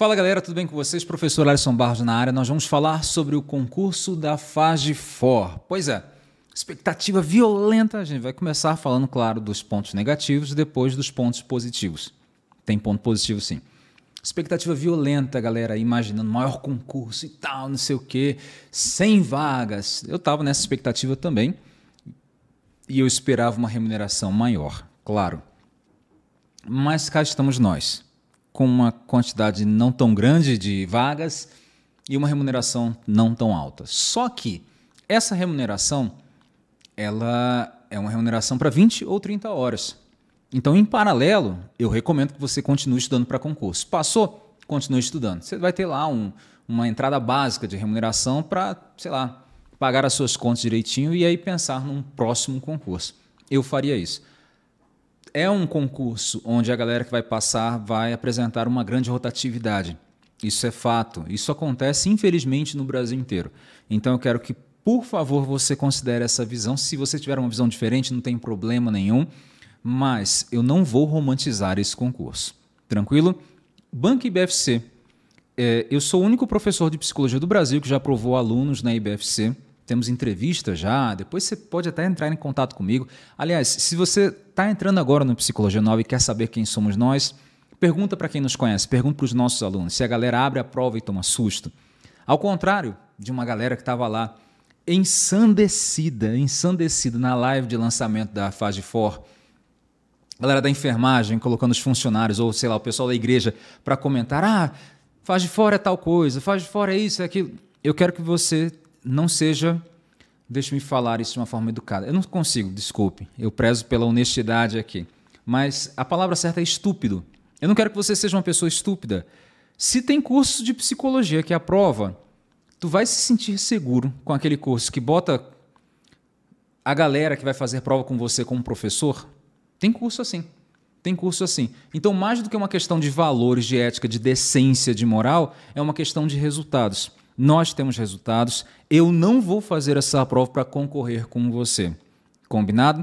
Fala galera, tudo bem com vocês? Professor Alisson Barros na área. Nós vamos falar sobre o concurso da FAGFOR. Pois é, expectativa violenta. A gente vai começar falando, claro, dos pontos negativos e depois dos pontos positivos. Tem ponto positivo sim. Expectativa violenta, galera, imaginando maior concurso e tal, não sei o quê, 100 vagas. Eu estava nessa expectativa também e eu esperava uma remuneração maior, claro. Mas cá estamos nós com uma quantidade não tão grande de vagas e uma remuneração não tão alta. Só que essa remuneração ela é uma remuneração para 20 ou 30 horas. Então, em paralelo, eu recomendo que você continue estudando para concurso. Passou? Continue estudando. Você vai ter lá um, uma entrada básica de remuneração para, sei lá, pagar as suas contas direitinho e aí pensar num próximo concurso. Eu faria isso é um concurso onde a galera que vai passar vai apresentar uma grande rotatividade. Isso é fato. Isso acontece, infelizmente, no Brasil inteiro. Então eu quero que, por favor, você considere essa visão. Se você tiver uma visão diferente, não tem problema nenhum. Mas eu não vou romantizar esse concurso. Tranquilo? Banco IBFC. É, eu sou o único professor de psicologia do Brasil que já aprovou alunos na IBFC temos entrevista já, depois você pode até entrar em contato comigo. Aliás, se você está entrando agora no Psicologia Nova e quer saber quem somos nós, pergunta para quem nos conhece, pergunta para os nossos alunos, se a galera abre a prova e toma susto. Ao contrário de uma galera que estava lá ensandecida, ensandecida na live de lançamento da Fase 4, galera da enfermagem colocando os funcionários ou sei lá o pessoal da igreja para comentar ah faz de fora é tal coisa faz de fora é isso é aquilo eu quero que você não seja. deixa me falar isso de uma forma educada. Eu não consigo, desculpe. Eu prezo pela honestidade aqui. Mas a palavra certa é estúpido. Eu não quero que você seja uma pessoa estúpida. Se tem curso de psicologia que aprova, tu vai se sentir seguro com aquele curso que bota a galera que vai fazer prova com você como professor. Tem curso assim. Tem curso assim. Então, mais do que uma questão de valores, de ética, de decência, de moral, é uma questão de resultados nós temos resultados, eu não vou fazer essa prova para concorrer com você. Combinado?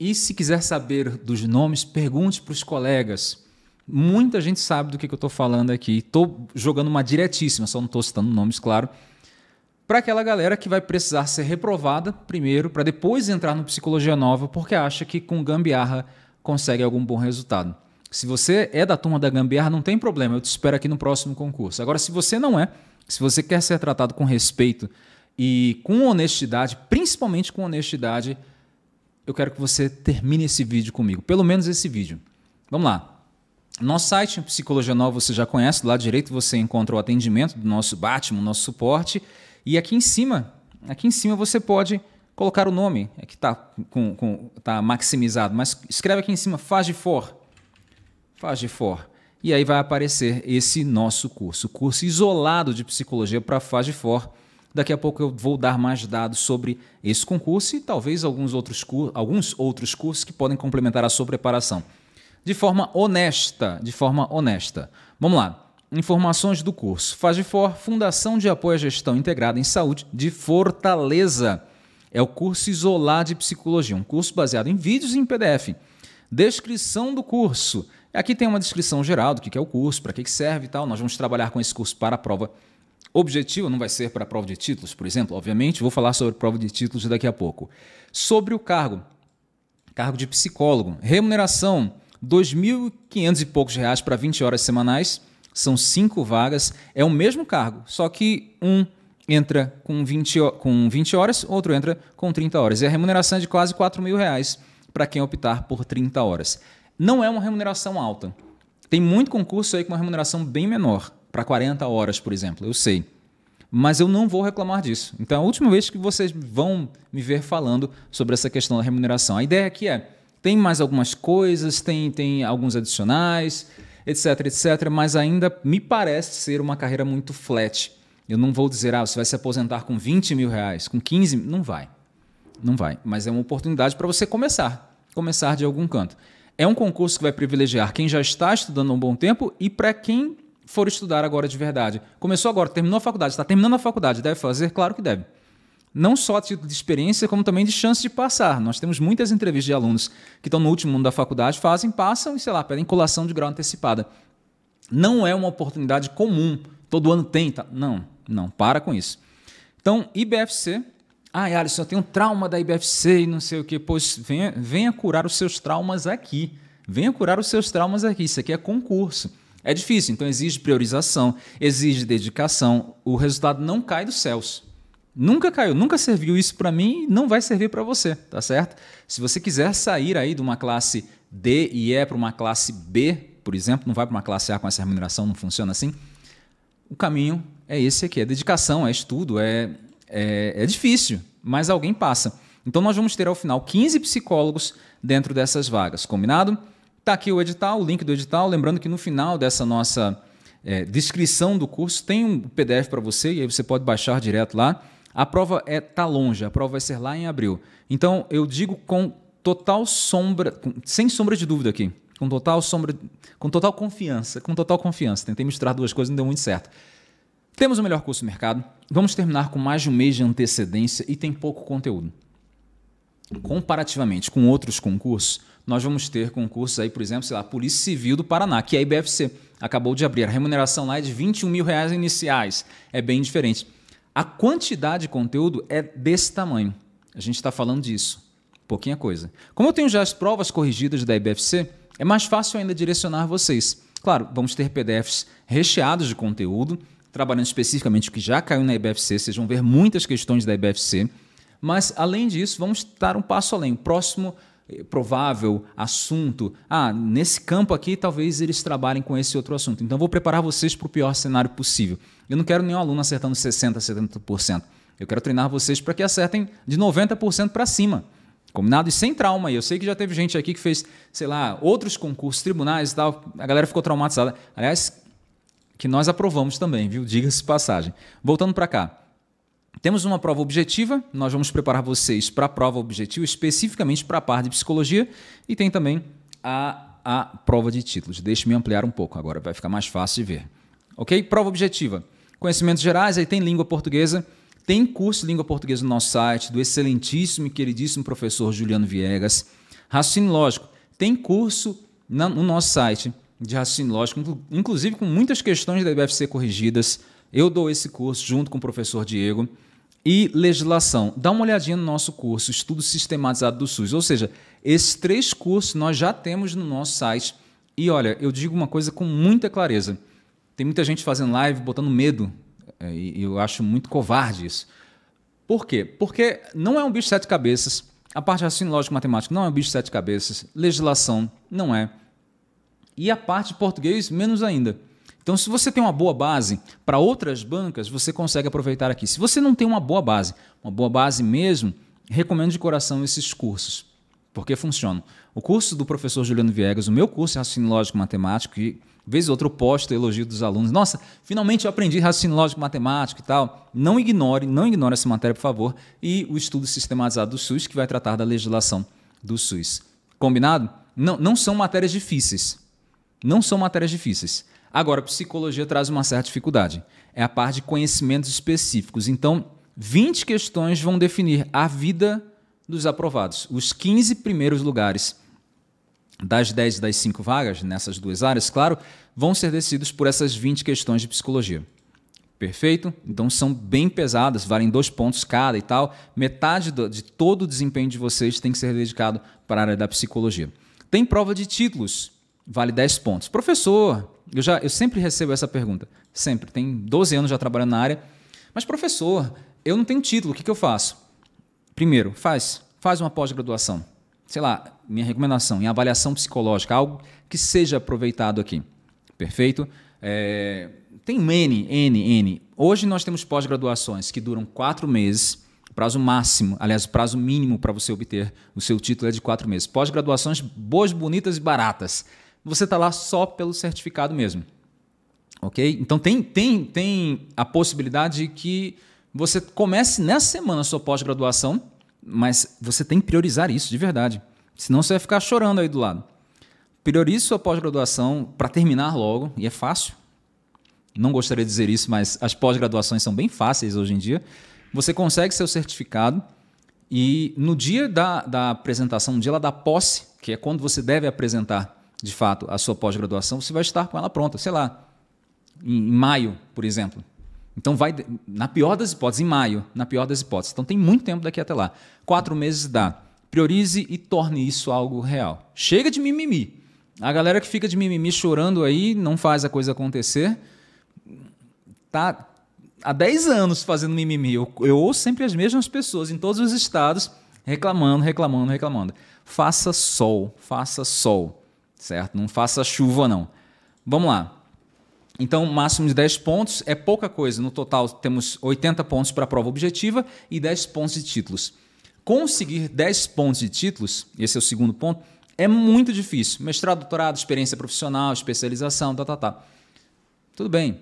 E se quiser saber dos nomes, pergunte para os colegas. Muita gente sabe do que, que eu estou falando aqui. Estou jogando uma diretíssima, só não estou citando nomes, claro. Para aquela galera que vai precisar ser reprovada primeiro, para depois entrar no Psicologia Nova, porque acha que com gambiarra consegue algum bom resultado. Se você é da turma da gambiarra, não tem problema, eu te espero aqui no próximo concurso. Agora, se você não é, se você quer ser tratado com respeito e com honestidade, principalmente com honestidade, eu quero que você termine esse vídeo comigo, pelo menos esse vídeo. Vamos lá. Nosso site, Psicologia Nova, você já conhece, do lado direito você encontra o atendimento do nosso Batman, nosso suporte, e aqui em cima, aqui em cima você pode colocar o nome, é que está com, com, tá maximizado, mas escreve aqui em cima, for, de for. E aí vai aparecer esse nosso curso, curso isolado de psicologia para faz de for. Daqui a pouco eu vou dar mais dados sobre esse concurso e talvez alguns outros, alguns outros cursos que podem complementar a sua preparação. De forma honesta, de forma honesta. Vamos lá. Informações do curso. FAGIFOR, Fundação de Apoio à Gestão Integrada em Saúde de Fortaleza. É o curso isolado de Psicologia, um curso baseado em vídeos e em PDF. Descrição do curso. Aqui tem uma descrição geral do que é o curso, para que serve e tal. Nós vamos trabalhar com esse curso para a prova objetiva, não vai ser para a prova de títulos, por exemplo, obviamente. Vou falar sobre prova de títulos daqui a pouco. Sobre o cargo, cargo de psicólogo. Remuneração, 2.500 e poucos reais para 20 horas semanais. São cinco vagas. É o mesmo cargo, só que um entra com 20, com 20 horas, outro entra com 30 horas. E a remuneração é de quase R$ mil reais para quem optar por 30 horas não é uma remuneração alta. Tem muito concurso aí com uma remuneração bem menor, para 40 horas, por exemplo, eu sei. Mas eu não vou reclamar disso. Então, é a última vez que vocês vão me ver falando sobre essa questão da remuneração. A ideia aqui é: tem mais algumas coisas, tem, tem alguns adicionais, etc, etc, mas ainda me parece ser uma carreira muito flat. Eu não vou dizer, ah, você vai se aposentar com 20 mil reais, com 15, não vai. Não vai. Mas é uma oportunidade para você começar. Começar de algum canto. É um concurso que vai privilegiar quem já está estudando há um bom tempo e para quem for estudar agora de verdade. Começou agora, terminou a faculdade, está terminando a faculdade, deve fazer? Claro que deve. Não só a título de experiência, como também de chance de passar. Nós temos muitas entrevistas de alunos que estão no último ano da faculdade, fazem, passam e, sei lá, pedem colação de grau antecipada. Não é uma oportunidade comum. Todo ano tem. Tá? Não, não, para com isso. Então, IBFC, ah, Alisson, eu tenho um trauma da IBFC e não sei o quê. Pois venha, venha curar os seus traumas aqui. Venha curar os seus traumas aqui. Isso aqui é concurso. É difícil, então exige priorização, exige dedicação. O resultado não cai dos céus. Nunca caiu, nunca serviu isso para mim, e não vai servir para você, tá certo? Se você quiser sair aí de uma classe D e E é para uma classe B, por exemplo, não vai para uma classe A com essa remuneração, não funciona assim. O caminho é esse aqui, é dedicação, é estudo, é é, é difícil, mas alguém passa. Então nós vamos ter ao final 15 psicólogos dentro dessas vagas, combinado? Tá aqui o edital, o link do edital. Lembrando que no final dessa nossa é, descrição do curso tem um PDF para você e aí você pode baixar direto lá. A prova é tá longe, a prova vai ser lá em abril. Então eu digo com total sombra, com, sem sombra de dúvida aqui, com total sombra, com total confiança, com total confiança. Tentei misturar duas coisas, não deu muito certo. Temos o melhor curso do mercado, vamos terminar com mais de um mês de antecedência e tem pouco conteúdo. Comparativamente com outros concursos, nós vamos ter concursos aí, por exemplo, sei lá, Polícia Civil do Paraná, que é a IBFC. Acabou de abrir. A remuneração lá é de 21 mil reais iniciais. É bem diferente. A quantidade de conteúdo é desse tamanho. A gente está falando disso. Pouquinha coisa. Como eu tenho já as provas corrigidas da IBFC, é mais fácil ainda direcionar vocês. Claro, vamos ter PDFs recheados de conteúdo trabalhando especificamente o que já caiu na IBFC, vocês vão ver muitas questões da IBFC, mas além disso, vamos dar um passo além. O próximo eh, provável assunto, ah, nesse campo aqui talvez eles trabalhem com esse outro assunto. Então vou preparar vocês para o pior cenário possível. Eu não quero nenhum aluno acertando 60, 70%. Eu quero treinar vocês para que acertem de 90% para cima. Combinado? E sem trauma. E eu sei que já teve gente aqui que fez, sei lá, outros concursos, tribunais e tal. A galera ficou traumatizada. Aliás, que nós aprovamos também, viu? Diga-se passagem. Voltando para cá. Temos uma prova objetiva, nós vamos preparar vocês para a prova objetiva, especificamente para a parte de psicologia, e tem também a, a prova de títulos. Deixe-me ampliar um pouco, agora vai ficar mais fácil de ver. Ok? Prova objetiva. Conhecimentos gerais, aí tem língua portuguesa, tem curso de língua portuguesa no nosso site, do excelentíssimo e queridíssimo professor Juliano Viegas. Raciocínio lógico, tem curso no nosso site de raciocínio lógico, inclusive com muitas questões da IBFC corrigidas. Eu dou esse curso junto com o professor Diego. E legislação. Dá uma olhadinha no nosso curso, Estudo Sistematizado do SUS. Ou seja, esses três cursos nós já temos no nosso site. E olha, eu digo uma coisa com muita clareza. Tem muita gente fazendo live, botando medo. É, e eu acho muito covarde isso. Por quê? Porque não é um bicho de sete cabeças. A parte raciocínio lógico matemático não é um bicho de sete cabeças. Legislação não é e a parte de português menos ainda. Então, se você tem uma boa base para outras bancas, você consegue aproveitar aqui. Se você não tem uma boa base, uma boa base mesmo, recomendo de coração esses cursos, porque funcionam. O curso do professor Juliano Viegas, o meu curso de é raciocínio lógico matemático, e vez ou outra eu posto elogio dos alunos. Nossa, finalmente eu aprendi raciocínio lógico matemático e tal. Não ignore, não ignore essa matéria, por favor. E o estudo sistematizado do SUS, que vai tratar da legislação do SUS. Combinado? Não, não são matérias difíceis não são matérias difíceis. Agora, psicologia traz uma certa dificuldade. É a parte de conhecimentos específicos. Então, 20 questões vão definir a vida dos aprovados. Os 15 primeiros lugares das 10 das 5 vagas, nessas duas áreas, claro, vão ser decididos por essas 20 questões de psicologia. Perfeito? Então são bem pesadas, valem dois pontos cada e tal. Metade do, de todo o desempenho de vocês tem que ser dedicado para a área da psicologia. Tem prova de títulos vale 10 pontos. Professor, eu, já, eu sempre recebo essa pergunta, sempre. Tem 12 anos já trabalhando na área. Mas, professor, eu não tenho título, o que, que eu faço? Primeiro, faz, faz uma pós-graduação. Sei lá, minha recomendação, em avaliação psicológica, algo que seja aproveitado aqui. Perfeito? É, tem N, N, N. Hoje nós temos pós-graduações que duram quatro meses, prazo máximo, aliás, o prazo mínimo para você obter o seu título é de quatro meses. Pós-graduações boas, bonitas e baratas você está lá só pelo certificado mesmo. Ok? Então tem, tem, tem a possibilidade de que você comece nessa semana a sua pós-graduação, mas você tem que priorizar isso de verdade. Senão você vai ficar chorando aí do lado. Priorize sua pós-graduação para terminar logo, e é fácil. Não gostaria de dizer isso, mas as pós-graduações são bem fáceis hoje em dia. Você consegue seu certificado e no dia da, da apresentação, no dia da posse, que é quando você deve apresentar de fato, a sua pós-graduação, você vai estar com ela pronta, sei lá, em maio, por exemplo. Então vai, na pior das hipóteses, em maio, na pior das hipóteses. Então tem muito tempo daqui até lá. Quatro meses dá. Priorize e torne isso algo real. Chega de mimimi. A galera que fica de mimimi chorando aí, não faz a coisa acontecer, tá há 10 anos fazendo mimimi. Eu, eu ouço sempre as mesmas pessoas em todos os estados reclamando, reclamando, reclamando. Faça sol, faça sol certo? Não faça chuva, não. Vamos lá. Então, máximo de 10 pontos é pouca coisa. No total, temos 80 pontos para a prova objetiva e 10 pontos de títulos. Conseguir 10 pontos de títulos, esse é o segundo ponto, é muito difícil. Mestrado, doutorado, experiência profissional, especialização, tá, tá, tá. Tudo bem.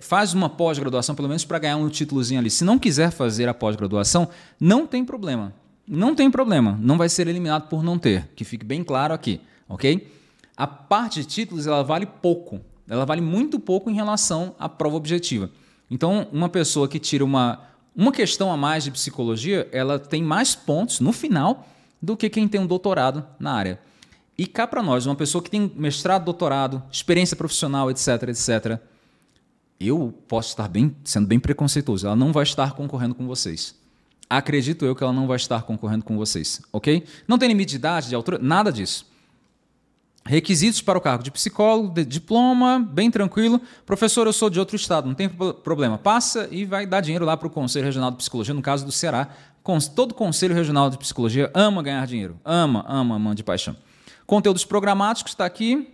Faz uma pós-graduação, pelo menos, para ganhar um títulozinho ali. Se não quiser fazer a pós-graduação, não tem problema. Não tem problema. Não vai ser eliminado por não ter. Que fique bem claro aqui, ok? a parte de títulos ela vale pouco. Ela vale muito pouco em relação à prova objetiva. Então, uma pessoa que tira uma, uma questão a mais de psicologia, ela tem mais pontos no final do que quem tem um doutorado na área. E cá para nós, uma pessoa que tem mestrado, doutorado, experiência profissional, etc, etc, eu posso estar bem, sendo bem preconceituoso, ela não vai estar concorrendo com vocês. Acredito eu que ela não vai estar concorrendo com vocês, ok? Não tem limite de idade, de altura, nada disso. Requisitos para o cargo de psicólogo, de diploma, bem tranquilo. Professor, eu sou de outro estado, não tem problema. Passa e vai dar dinheiro lá para o Conselho Regional de Psicologia, no caso do Ceará. Todo Conselho Regional de Psicologia ama ganhar dinheiro. Ama, ama, ama de paixão. Conteúdos programáticos está aqui.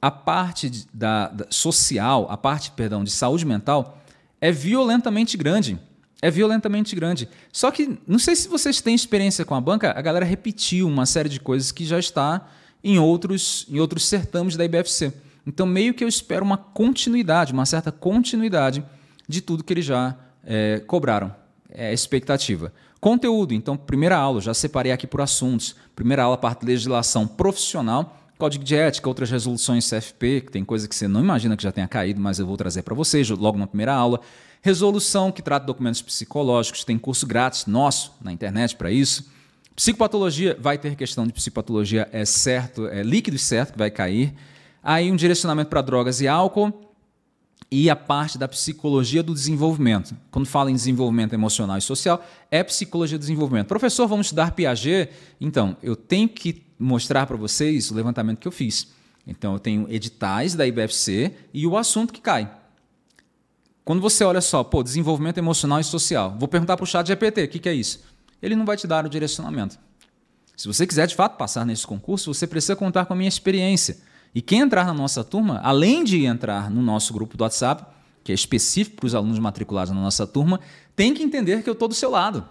A parte da, da, social, a parte, perdão, de saúde mental é violentamente grande. É violentamente grande. Só que, não sei se vocês têm experiência com a banca, a galera repetiu uma série de coisas que já está em outros, em outros certames da IBFC. Então, meio que eu espero uma continuidade, uma certa continuidade de tudo que eles já é, cobraram. É expectativa. Conteúdo, então, primeira aula, já separei aqui por assuntos. Primeira aula, parte de legislação profissional, código de ética, outras resoluções CFP, que tem coisa que você não imagina que já tenha caído, mas eu vou trazer para vocês logo na primeira aula. Resolução, que trata documentos psicológicos, tem curso grátis nosso na internet para isso. Psicopatologia vai ter questão de psicopatologia, é certo, é líquido certo que vai cair. Aí um direcionamento para drogas e álcool e a parte da psicologia do desenvolvimento. Quando fala em desenvolvimento emocional e social, é psicologia do desenvolvimento. Professor, vamos estudar Piaget? Então, eu tenho que mostrar para vocês o levantamento que eu fiz. Então, eu tenho editais da IBFC e o assunto que cai. Quando você olha só, pô, desenvolvimento emocional e social, vou perguntar para o chat GPT, o que, que é isso? ele não vai te dar o direcionamento. Se você quiser de fato passar nesse concurso, você precisa contar com a minha experiência. E quem entrar na nossa turma, além de entrar no nosso grupo do WhatsApp, que é específico para os alunos matriculados na nossa turma, tem que entender que eu estou do seu lado.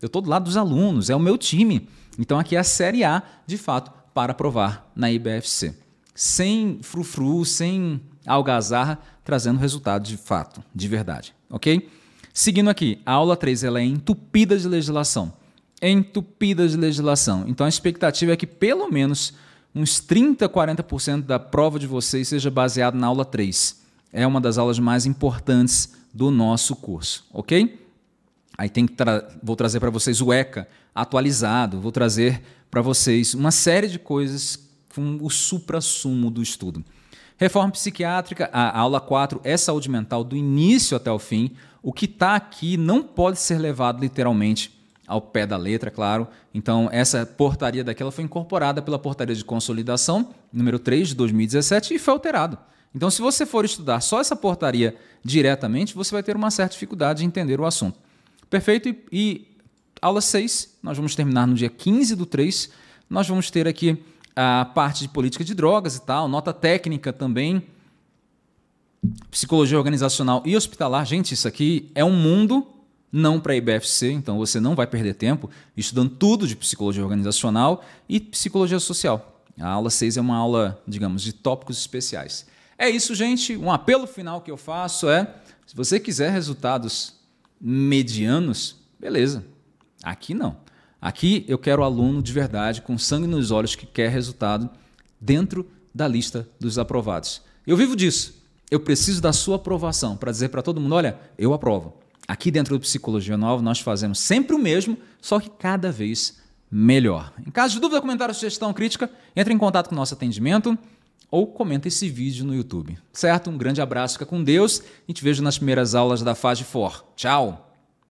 Eu estou do lado dos alunos, é o meu time. Então aqui é a Série A, de fato, para provar na IBFC. Sem frufru, sem algazarra, trazendo resultado de fato, de verdade. Ok? Seguindo aqui, a aula 3 ela é entupida de legislação. Entupida de legislação. Então a expectativa é que pelo menos uns 30, 40% da prova de vocês seja baseado na aula 3. É uma das aulas mais importantes do nosso curso, ok? Aí tem que tra vou trazer para vocês o ECA atualizado, vou trazer para vocês uma série de coisas com o supra-sumo do estudo. Reforma psiquiátrica, a aula 4 é saúde mental do início até o fim. O que está aqui não pode ser levado literalmente ao pé da letra, claro. Então, essa portaria daquela foi incorporada pela portaria de consolidação número 3 de 2017 e foi alterado. Então, se você for estudar só essa portaria diretamente, você vai ter uma certa dificuldade de entender o assunto. Perfeito? E, e aula 6, nós vamos terminar no dia 15 do 3. Nós vamos ter aqui a parte de política de drogas e tal, nota técnica também, psicologia organizacional e hospitalar. Gente, isso aqui é um mundo não para a IBFC, então você não vai perder tempo estudando tudo de psicologia organizacional e psicologia social. A aula 6 é uma aula, digamos, de tópicos especiais. É isso, gente. Um apelo final que eu faço é: se você quiser resultados medianos, beleza. Aqui não. Aqui eu quero aluno de verdade, com sangue nos olhos, que quer resultado dentro da lista dos aprovados. Eu vivo disso. Eu preciso da sua aprovação para dizer para todo mundo: olha, eu aprovo. Aqui dentro do Psicologia Nova nós fazemos sempre o mesmo, só que cada vez melhor. Em caso de dúvida, comentário, sugestão, crítica, entre em contato com o nosso atendimento ou comenta esse vídeo no YouTube. Certo? Um grande abraço, fica com Deus e te vejo nas primeiras aulas da Fase For. Tchau!